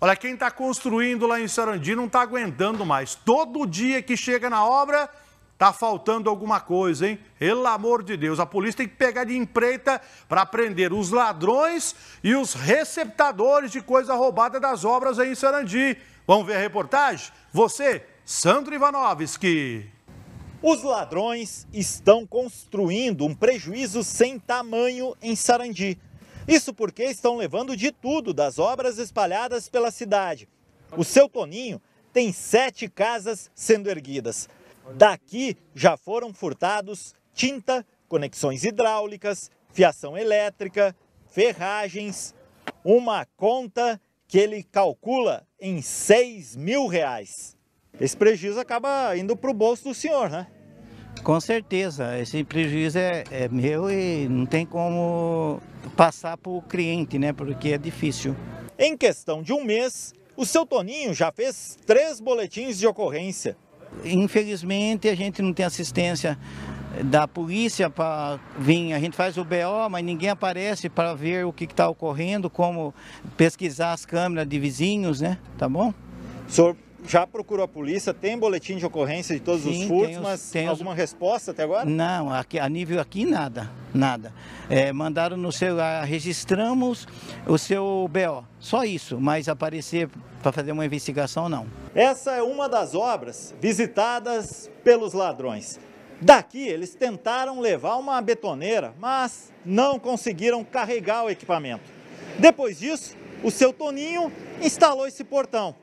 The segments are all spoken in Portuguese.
Olha, quem está construindo lá em Sarandi não está aguentando mais. Todo dia que chega na obra, está faltando alguma coisa, hein? Pelo amor de Deus, a polícia tem que pegar de empreita para prender os ladrões e os receptadores de coisa roubada das obras aí em Sarandi. Vamos ver a reportagem? Você, Sandro Ivanovski. Os ladrões estão construindo um prejuízo sem tamanho em Sarandi isso porque estão levando de tudo das obras espalhadas pela cidade. O seu Toninho tem sete casas sendo erguidas. Daqui já foram furtados tinta, conexões hidráulicas, fiação elétrica, ferragens, uma conta que ele calcula em 6 mil reais. Esse prejuízo acaba indo para o bolso do senhor, né? Com certeza, esse prejuízo é, é meu e não tem como passar para o cliente, né? Porque é difícil. Em questão de um mês, o seu Toninho já fez três boletins de ocorrência. Infelizmente, a gente não tem assistência da polícia para vir. A gente faz o BO, mas ninguém aparece para ver o que está ocorrendo, como pesquisar as câmeras de vizinhos, né? Tá bom? senhor já procurou a polícia? Tem boletim de ocorrência de todos Sim, os furtos, os, mas tem alguma os... resposta até agora? Não, aqui, a nível aqui nada, nada. É, mandaram no seu, ah, registramos o seu BO, só isso, mas aparecer para fazer uma investigação não. Essa é uma das obras visitadas pelos ladrões. Daqui eles tentaram levar uma betoneira, mas não conseguiram carregar o equipamento. Depois disso, o seu Toninho instalou esse portão.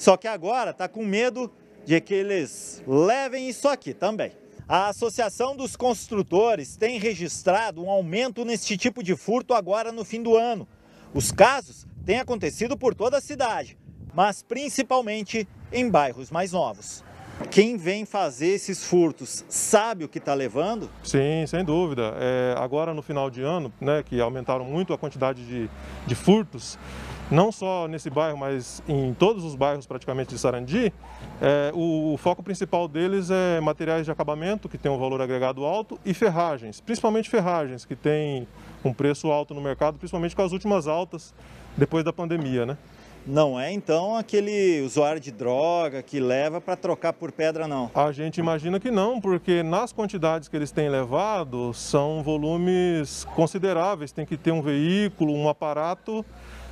Só que agora está com medo de que eles levem isso aqui também. A Associação dos Construtores tem registrado um aumento neste tipo de furto agora no fim do ano. Os casos têm acontecido por toda a cidade, mas principalmente em bairros mais novos. Quem vem fazer esses furtos sabe o que está levando? Sim, sem dúvida. É, agora no final de ano, né, que aumentaram muito a quantidade de, de furtos, não só nesse bairro, mas em todos os bairros praticamente de Sarandi, é, o, o, foco principal deles é materiais de acabamento, que tem um valor agregado alto, e ferragens, principalmente ferragens, que tem um preço alto no mercado, principalmente com as últimas altas depois da pandemia, né? Não é então aquele usuário de droga que leva para trocar por pedra, não? A gente imagina que não, porque nas quantidades que eles têm levado são volumes consideráveis. Tem que ter um veículo, um aparato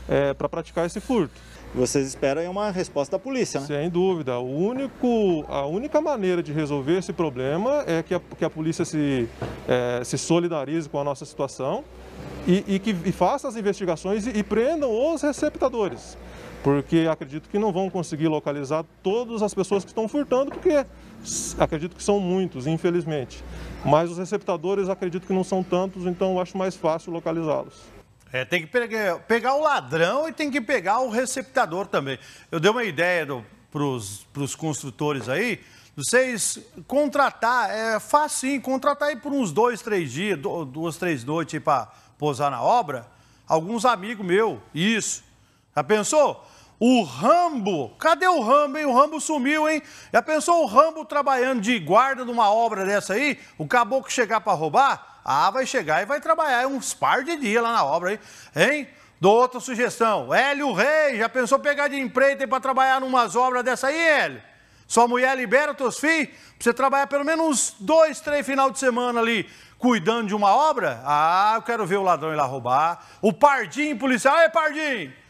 é, para praticar esse furto. Vocês esperam uma resposta da polícia, né? Sem dúvida. O único, a única maneira de resolver esse problema é que a, que a polícia se, é, se solidarize com a nossa situação e, e que e faça as investigações e, e prendam os receptadores porque acredito que não vão conseguir localizar todas as pessoas que estão furtando, porque acredito que são muitos, infelizmente. Mas os receptadores acredito que não são tantos, então acho mais fácil localizá-los. É, tem que pegar, pegar o ladrão e tem que pegar o receptador também. Eu dei uma ideia para os construtores aí, vocês contratar, é fácil contratar aí por uns dois, três dias, duas, três noites para pousar na obra. Alguns amigos meu, isso. Já pensou? O Rambo, cadê o Rambo, hein? O Rambo sumiu, hein? Já pensou o Rambo trabalhando de guarda numa obra dessa aí? O caboclo chegar para roubar? Ah, vai chegar e vai trabalhar é uns par de dias lá na obra, hein? Hein? Dou outra sugestão. Hélio Rei, já pensou pegar de empreita para trabalhar numas obras dessa aí, Hélio? Sua mulher libera teus filhos para você trabalhar pelo menos uns dois, três final de semana ali cuidando de uma obra? Ah, eu quero ver o ladrão ir lá roubar. O Pardim policial, é Pardim!